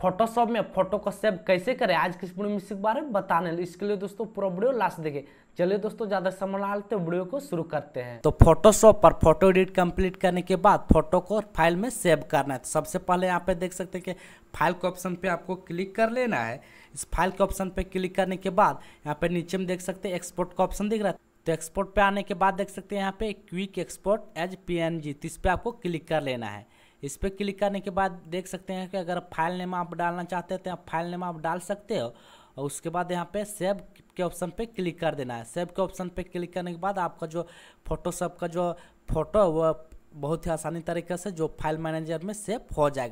Photoshop में photo को save कैसे करें आज किस वीडियो में इसके बारे में बताने इसके लिए दोस्तों पूरा वीडियो लास्ट देखें चलिए दोस्तों ज़्यादा समय ना लेते वीडियो को शुरू करते हैं तो फोटोशॉप पर फोटो एडिट कंप्लीट करने के बाद फोटो को फाइल में सेव करना है तो सबसे पहले यहाँ पे देख सकते हैं कि फाइल के ऑप्शन पे आपको क्लिक कर लेना है इस फाइल के ऑप्शन पे क्लिक करने के बाद यहाँ पे नीचे में देख सकते हैं एक्सपोर्ट का ऑप्शन दिख रहा है तो एक्सपोर्ट पे आने के बाद देख सकते हैं यहाँ पे क्विक एक्सपोर्ट एज पी तो इस पर आपको क्लिक कर लेना है इस पर क्लिक करने के बाद देख सकते हैं कि अगर फाइल नेम आप डालना चाहते हैं तो आप फाइल नेम आप डाल सकते हो और उसके बाद यहाँ पे सेव के ऑप्शन पे क्लिक कर देना है सेव के ऑप्शन पे क्लिक करने के बाद आपका जो फोटोशॉप का जो फोटो वो बहुत ही आसानी तरीके से जो फाइल मैनेजर में सेव हो जाएगा